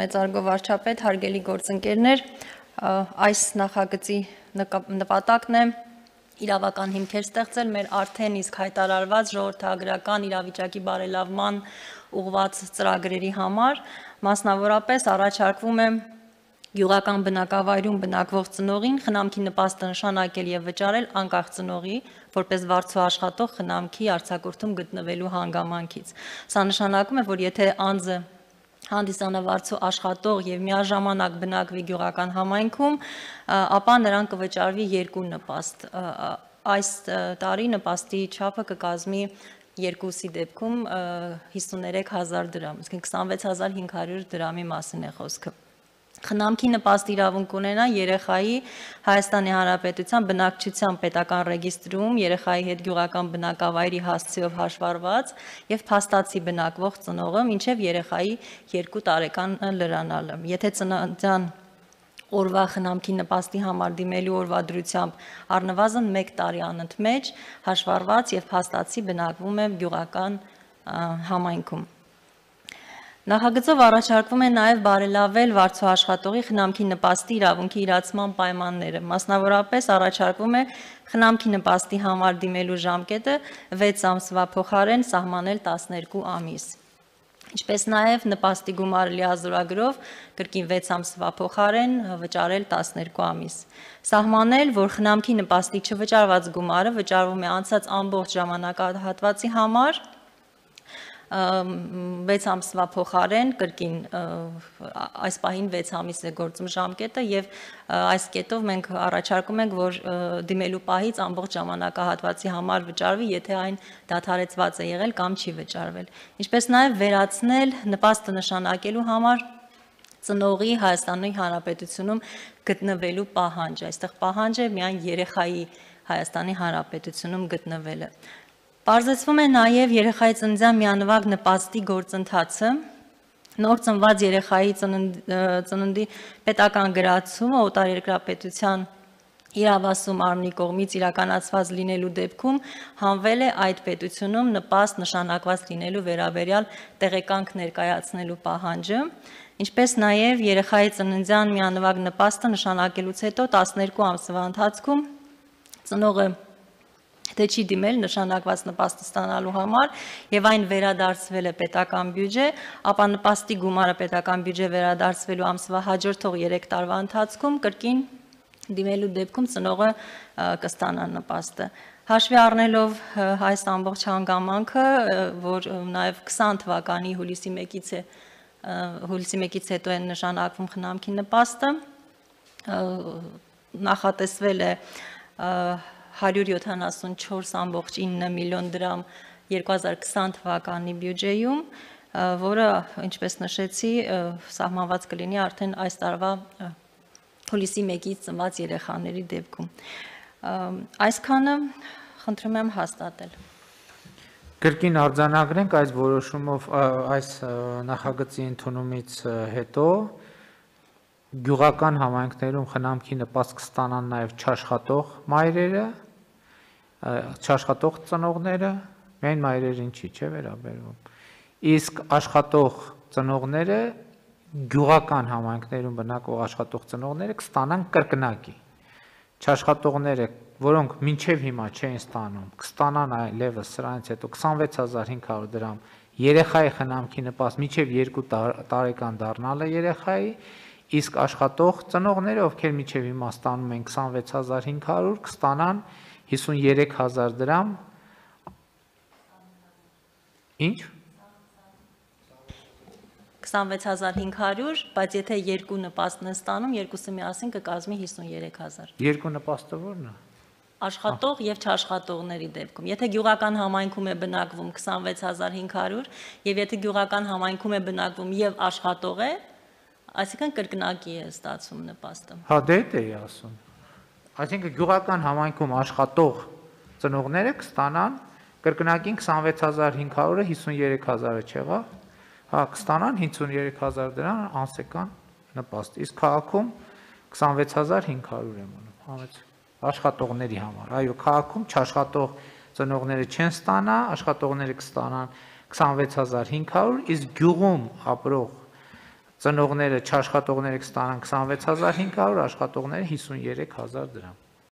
Մեծարգո վարչապետ, հարգելի գործընկերներ, այս նախագծի նպատակն է իրավական հիմքեր ստեղծել մեր արդեն իսկ հայտարարված ժողովրդագրական իրավիճակի բարելավման ուղված ծրագրերի համար, մասնավորապես առաջարկվում է գյուղական բնակավայրում բնակվող ծնողին խնամքի նպաստը նշանակել եւ վճարել անկախ ծնողի որպես վարձու աշխատող խնամքի արձակուրդում գտնվելու հանգամանքից։ Սա նշանակում է, որ եթե անձը հանդիսանավարձու աշխատող եւ միաժամանակ բնակվի գյուղական համայնքում, ապա նրան կվճարվի երկու նպաստ։ Այս տարի նպաստի չափը կկազմի երկուսի դեպքում 53000 դրամ, իսկ 26500 դրամի մասին է խոսքը խնամքի նպաստ իրավունք ունենա երեխայի Հայաստանի Հանրապետության բնակչության պետական ռեգիստրում երեխայի հետ գյուղական բնակավայրի հասցեով հաշվարված եւ փաստացի բնակվող ծնողը մինչեւ երեխայի 2 տարեկան լրանալը։ Եթե ծննդյան օրվա խնամքի նպաստի համար դիմելու օրվա դրությամբ առնվազն 1 տարի անընդմեջ հաշվարված եւ փաստացի բնակվում է գյուղական համայնքում։ Նախագծով առաջարկվում է նաև բարելավել վարձոաշխատողի խնամքի նպաստի իրավունքի իրացման պայմանները։ Մասնավորապես առաջարկվում է խնամքի նպաստի համար դիմելու ժամկետը 6 ամսվա փոխարեն սահմանել 12 ամիս։ Ինչպես նաև նպաստի գումարը լիազորագրով կրկին 6 ամսվա փոխարեն վճարել 12 ամիս։ Սահմանել, որ խնամքի նպաստի չվճարված գումարը վճարվում է անցած ամբողջ ժամանակահատվածի համար 6 ամսվա փոխարեն կրկին այս պահին 6 ամիս է գործում ժամկետը եւ այս կետով մենք առաջարկում ենք որ դիմելու պահից ամբողջ ժամանակահատվածի համար վճարվի եթե այն դադարեցված է եղել կամ չի վճարվել ինչպես նաեւ վերացնել նպաստը նշանակելու համար ծնողի Հայաստանի Հանրապետությունում գտնվելու պահանջ այստեղ պահանջ է միայն երեխայի Հայաստանի Հանրապետությունում գտնվելը Պարզեցվում է նաև երեխայի ծննդյան միանվագ նպաստի գործընթացը, նոր ծնված երեխայի ծննդի պետական գրացումը օտարերկրապետության իրավասում արմնի կողմից իրականացված լինելու դեպքում հանվել է այդ պետությունում նպաստ նշանակված լինելու վերաբերյալ տեղեկանք ներկայացնելու պահանջը, ինչպես նաև երեխայի ծննդյան միանվագ նպաստը նշանակելուց հետո 12 ամսվա ընթացքում ծնողը թե չի դիմել նշանակված նպաստը ստանալու համար եւ այն վերադարձվել է պետական բյուջե, ապա նպաստի գումարը պետական բյուջե վերադարձվելու ամսվա հաջորդող 3 տարվա ընթացքում կրկին դիմելու դեպքում ծնողը կստանա նպաստը։ Հաշվի առնելով այս ամբողջ հանգամանքը, որ նաև 20 թվականի հուլիսի 1-ից է հուլիսի 1-ից հետո են նշանակվում խնամքի նպաստը, նախատեսվել է 174.9 միլիոն դրամ 2020 թվականի բյուջեում, որը, ինչպես նշեցի, սահմանված կլինի արդեն այս տարվա հուլիսի 1-ից ծնված երեխաների դեպքում։ Այսքանը խնդրում եմ հաստատել։ Կրկին արձանագրենք այս որոշումով այս նախագծի ընդունումից հետո գյուղական համայնքներում խնամքի նպաստ կստանան նաև չաշխատող մայրերը, չաշխատող ծնողները, միայն մայրերին չի չէ վերաբերվում։ Իսկ աշխատող ծնողները գյուղական համայնքներում բնակող աշխատող ծնողները կստանան կրկնակի։ Չաշխատողները, որոնք մինչև հիմա չեն ստանում, կստանան այլևս սրանից հետո 26500 դրամ երեխայի խնամքի նպաստ, մինչև 2 տարեկան դառնալը երեխայի իսկ աշխատող ծնողները, ովքեր միջև իմաստանում են 26500, կստանան 53000 դրամ։ Ինչ 26500, բայց եթե երկու նպաստն են ստանում, երկուսը միասին կկազմի 53000։ Երկու նպաստը ո՞րն է աշխատող եւ չաշխատողների դեպքում։ Եթե գյուղական համայնքում է բնակվում 26500 եւ եթե գյուղական համայնքում է բնակվում եւ աշխատող է, Այսինքն կրկնակի է ստացվում նպաստը։ Հա, դե դա էի ասում։ Այսինքն գյուղական համայնքում աշխատող ծնողները կստանան կրկնակին 26500-ը 53000-ը չեղա։ Հա, կստանան 53000 դրան անսեկան նպաստ։ Իսկ քաղաքում 26500 եմ անում, հանեց աշխատողների համար։ Այո, քաղաքում չաշխատող ծնողները չեն ստանա, աշխատողները կստանան 26500, իսկ գյուղում ապրող ծնողները, չաշխատողները կստանան 26500, աշխատողները 53000 դրամ։